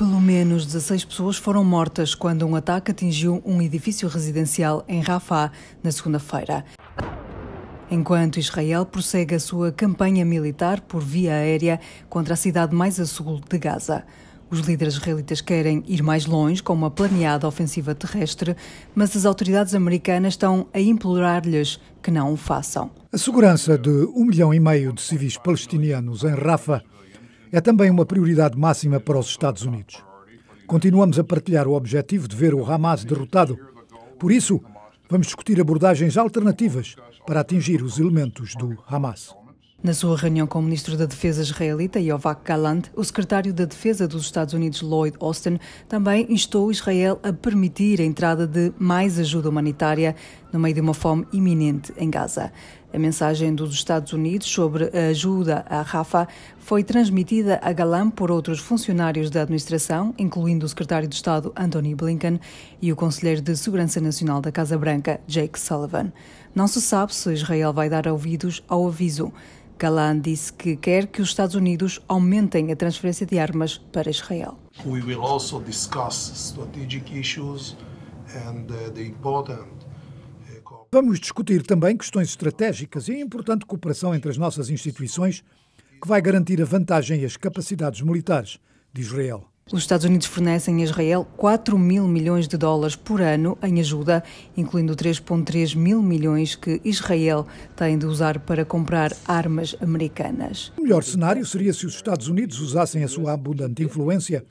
Pelo menos 16 pessoas foram mortas quando um ataque atingiu um edifício residencial em Rafah na segunda-feira. Enquanto Israel prossegue a sua campanha militar por via aérea contra a cidade mais a sul de Gaza. Os líderes israelitas querem ir mais longe com uma planeada ofensiva terrestre, mas as autoridades americanas estão a implorar-lhes que não o façam. A segurança de um milhão e meio de civis palestinianos em Rafah é também uma prioridade máxima para os Estados Unidos. Continuamos a partilhar o objetivo de ver o Hamas derrotado. Por isso, vamos discutir abordagens alternativas para atingir os elementos do Hamas. Na sua reunião com o ministro da Defesa israelita, Yovac Galant, o secretário da Defesa dos Estados Unidos, Lloyd Austin, também instou Israel a permitir a entrada de mais ajuda humanitária no meio de uma fome iminente em Gaza. A mensagem dos Estados Unidos sobre a ajuda à Rafa foi transmitida a Galan por outros funcionários da administração, incluindo o secretário de Estado Anthony Blinken e o conselheiro de Segurança Nacional da Casa Branca, Jake Sullivan. Não se sabe se Israel vai dar ouvidos ao aviso. Galan disse que quer que os Estados Unidos aumentem a transferência de armas para Israel. We will also discuss strategic issues and uh, the important Vamos discutir também questões estratégicas e a importante cooperação entre as nossas instituições, que vai garantir a vantagem e as capacidades militares de Israel. Os Estados Unidos fornecem a Israel 4 mil milhões de dólares por ano em ajuda, incluindo 3,3 mil milhões que Israel tem de usar para comprar armas americanas. O melhor cenário seria se os Estados Unidos usassem a sua abundante influência,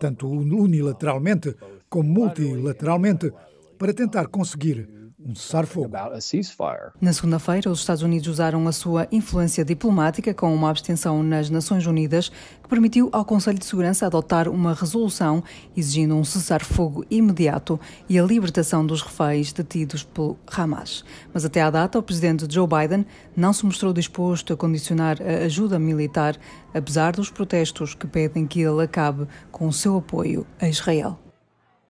tanto unilateralmente como multilateralmente, para tentar conseguir um cessar-fogo. Na segunda-feira, os Estados Unidos usaram a sua influência diplomática com uma abstenção nas Nações Unidas que permitiu ao Conselho de Segurança adotar uma resolução exigindo um cessar-fogo imediato e a libertação dos reféns detidos pelo Hamas. Mas até à data, o presidente Joe Biden não se mostrou disposto a condicionar a ajuda militar, apesar dos protestos que pedem que ele acabe com o seu apoio a Israel.